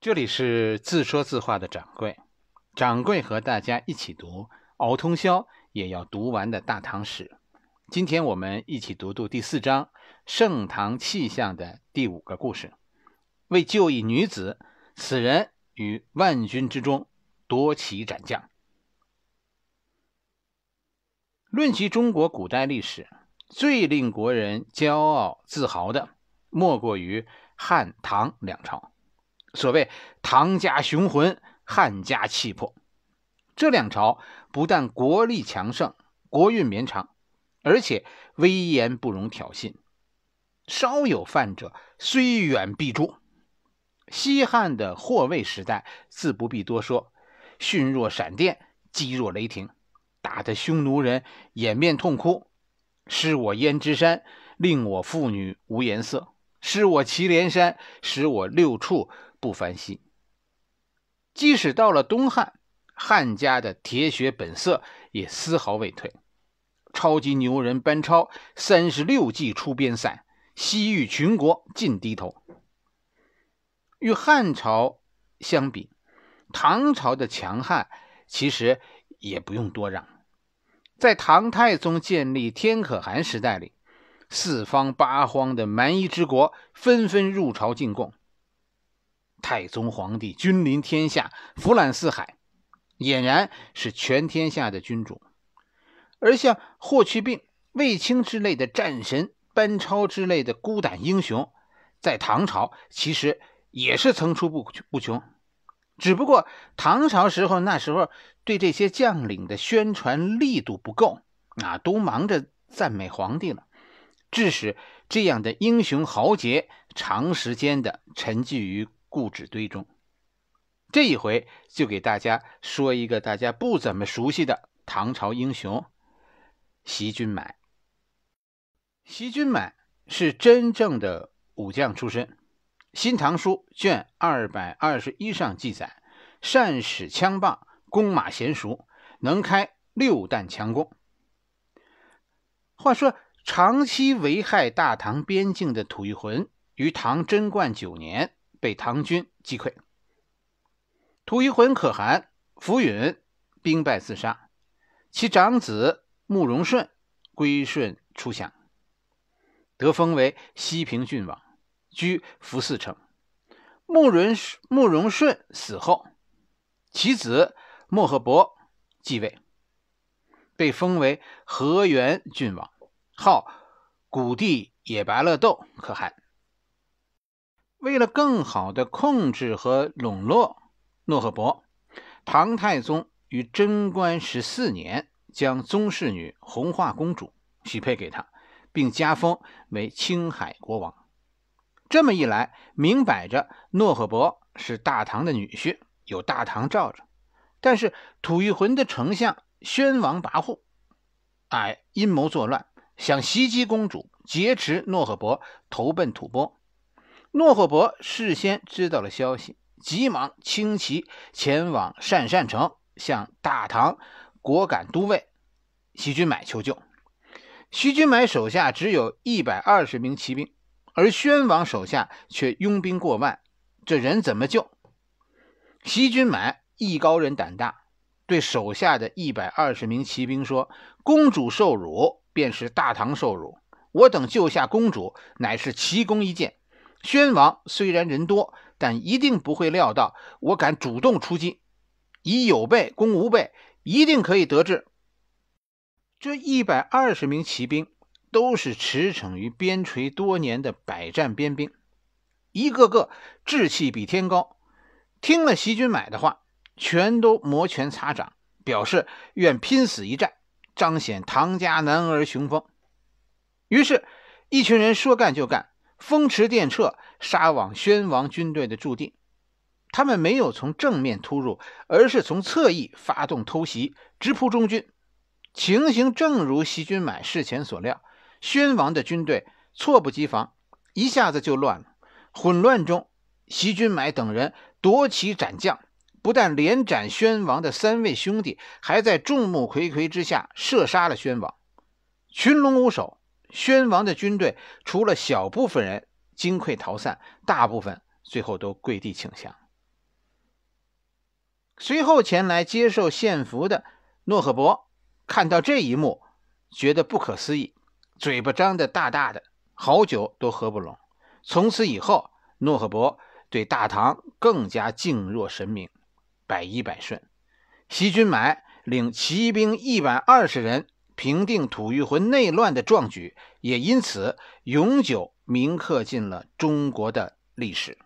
这里是自说自话的掌柜，掌柜和大家一起读，熬通宵也要读完的大唐史。今天我们一起读读第四章《盛唐气象》的第五个故事：为救一女子，此人于万军之中夺旗斩将。论及中国古代历史，最令国人骄傲自豪的，莫过于汉唐两朝。所谓“唐家雄浑，汉家气魄”，这两朝不但国力强盛，国运绵长，而且威严不容挑衅，稍有犯者，虽远必诛。西汉的霍魏时代自不必多说，迅若闪电，击若雷霆，打得匈奴人掩面痛哭：“失我焉支山，令我妇女无颜色；失我祁连山，使我六畜。”不凡心。即使到了东汉，汉家的铁血本色也丝毫未退。超级牛人班超，三十六计出边塞，西域群国尽低头。与汉朝相比，唐朝的强悍其实也不用多让。在唐太宗建立天可汗时代里，四方八荒的蛮夷之国纷纷入朝进贡。太宗皇帝君临天下，俯览四海，俨然是全天下的君主。而像霍去病、卫青之类的战神，班超之类的孤胆英雄，在唐朝其实也是层出不穷。只不过唐朝时候，那时候对这些将领的宣传力度不够，啊，都忙着赞美皇帝了，致使这样的英雄豪杰长时间的沉寂于。故纸堆中，这一回就给大家说一个大家不怎么熟悉的唐朝英雄——席君买。席君买是真正的武将出身，《新唐书》卷二百二十一上记载：“善使枪棒，弓马娴熟，能开六弹强弓。”话说，长期危害大唐边境的吐谷浑，于唐贞观九年。被唐军击溃，吐一浑可汗伏允兵败自杀，其长子慕容顺归顺出降，得封为西平郡王，居伏俟城。慕容慕容顺死后，其子莫赫伯继位，被封为河源郡王，号古地野白勒豆可汗。为了更好的控制和笼络诺赫伯，唐太宗于贞观十四年将宗室女弘化公主许配给他，并加封为青海国王。这么一来，明摆着诺赫伯是大唐的女婿，有大唐罩着。但是吐谷浑的丞相宣王跋扈，哎，阴谋作乱，想袭击公主，劫持诺赫伯投奔吐蕃。诺赫伯事先知道了消息，急忙轻骑前往鄯善城，向大唐果敢都尉徐君买求救。徐君买手下只有一百二十名骑兵，而宣王手下却拥兵过万，这人怎么救？徐君买艺高人胆大，对手下的一百二十名骑兵说：“公主受辱，便是大唐受辱。我等救下公主，乃是奇功一件。”宣王虽然人多，但一定不会料到我敢主动出击，以有备攻无备，一定可以得志。这一百二十名骑兵都是驰骋于边陲多年的百战边兵，一个个志气比天高。听了席君买的话，全都摩拳擦掌，表示愿拼死一战，彰显唐家男儿雄风。于是，一群人说干就干。风驰电掣，杀往宣王军队的驻地。他们没有从正面突入，而是从侧翼发动偷袭，直扑中军。情形正如席君买事前所料，宣王的军队措不及防，一下子就乱了。混乱中，席君买等人夺旗斩将，不但连斩宣王的三位兄弟，还在众目睽睽之下射杀了宣王。群龙无首。宣王的军队除了小部分人金溃逃散，大部分最后都跪地请降。随后前来接受献俘的诺赫伯看到这一幕，觉得不可思议，嘴巴张得大大的，好酒都喝不拢。从此以后，诺赫伯对大唐更加敬若神明，百依百顺。席君买领骑兵一百二十人。平定土谷魂内乱的壮举，也因此永久铭刻进了中国的历史。